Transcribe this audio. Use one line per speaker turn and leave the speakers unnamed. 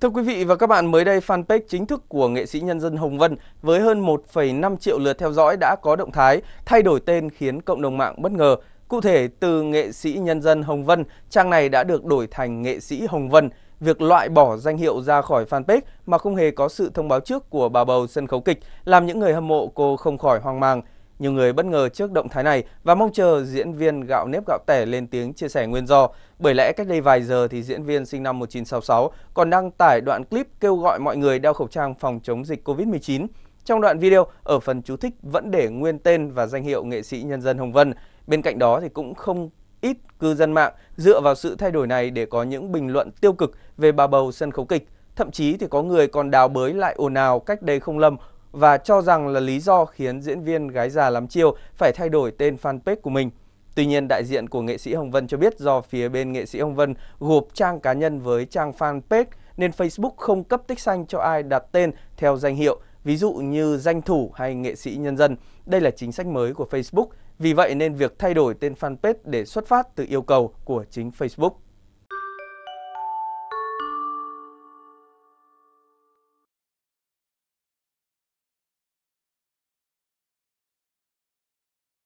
Thưa quý vị và các bạn, mới đây fanpage chính thức của nghệ sĩ nhân dân Hồng Vân với hơn 1,5 triệu lượt theo dõi đã có động thái thay đổi tên khiến cộng đồng mạng bất ngờ. Cụ thể, từ nghệ sĩ nhân dân Hồng Vân, trang này đã được đổi thành nghệ sĩ Hồng Vân. Việc loại bỏ danh hiệu ra khỏi fanpage mà không hề có sự thông báo trước của bà bầu sân khấu kịch làm những người hâm mộ cô không khỏi hoang mang. Nhiều người bất ngờ trước động thái này và mong chờ diễn viên gạo nếp gạo tẻ lên tiếng chia sẻ nguyên do. Bởi lẽ cách đây vài giờ thì diễn viên sinh năm 1966 còn đăng tải đoạn clip kêu gọi mọi người đeo khẩu trang phòng chống dịch Covid-19. Trong đoạn video, ở phần chú thích vẫn để nguyên tên và danh hiệu nghệ sĩ nhân dân Hồng Vân. Bên cạnh đó thì cũng không ít cư dân mạng dựa vào sự thay đổi này để có những bình luận tiêu cực về bà bầu sân khấu kịch. Thậm chí thì có người còn đào bới lại ồn ào cách đây không lâm và cho rằng là lý do khiến diễn viên gái già lắm chiêu phải thay đổi tên fanpage của mình. Tuy nhiên, đại diện của nghệ sĩ Hồng Vân cho biết do phía bên nghệ sĩ Hồng Vân gộp trang cá nhân với trang fanpage nên Facebook không cấp tích xanh cho ai đặt tên theo danh hiệu, ví dụ như danh thủ hay nghệ sĩ nhân dân. Đây là chính sách mới của Facebook, vì vậy nên việc thay đổi tên fanpage để xuất phát từ yêu cầu của chính Facebook.